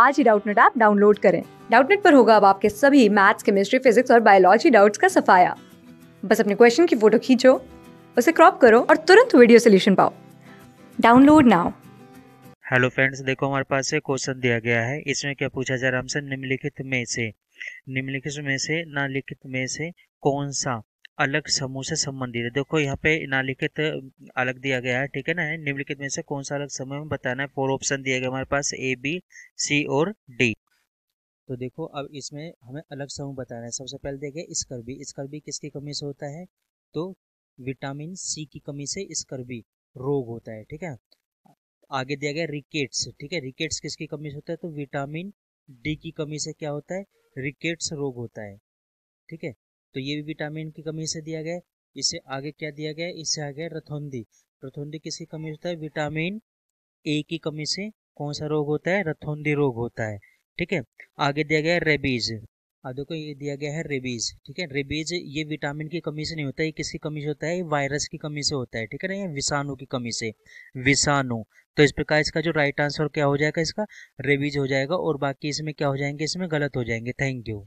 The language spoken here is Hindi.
आज ही डाउटनेट ऐप डाउनलोड करें डाउटनेट पर होगा अब आपके सभी मैथ्स केमिस्ट्री फिजिक्स और बायोलॉजी डाउट्स का सफाया बस अपने क्वेश्चन की फोटो खींचो उसे क्रॉप करो और तुरंत वीडियो सोल्यूशन पाओ डाउनलोड नाउ हेलो फ्रेंड्स देखो हमारे पास एक क्वेश्चन दिया गया है इसमें क्या पूछा जा रहा है हमसे निम्नलिखित में से निम्नलिखित में से ना लिखित में से कौन सा अलग समूह से संबंधित है देखो यहाँ पे नालिखित अलग दिया गया है ठीक है ना निम्नलिखित में से कौन सा अलग समूह में बताना है फोर ऑप्शन दिए गए हमारे पास ए बी सी और डी तो देखो अब इसमें हमें अलग समूह बताना है सबसे पहले देखिए स्कर्बी स्कर्बी किसकी कमी से होता है तो विटामिन सी की कमी से स्कर्बी रोग होता है ठीक है आगे दिया गया रिकेट्स ठीक है रिकेट्स किसकी कमी से होता है तो विटामिन डी की कमी से क्या होता है रिकेट्स रोग होता है ठीक है तो ये भी विटामिन की कमी से दिया गया है आगे क्या दिया गया है इससे आगे रथौंदी रथौंदी किसकी कमी होता है विटामिन ए की कमी से कौन सा रोग होता है रथौंदी रोग होता है ठीक है आगे दिया गया है रेबीज अब देखो ये दिया गया है रेबीज ठीक है रेबीज ये विटामिन की कमी से नहीं होता है किसकी कमी से होता है वायरस की कमी से होता है ठीक है ना ये विषाणु की कमी से विषाणु तो इस प्रकार इसका जो राइट आंसर क्या हो जाएगा इसका रेबीज हो जाएगा और बाकी इसमें क्या हो जाएंगे इसमें गलत हो जाएंगे थैंक यू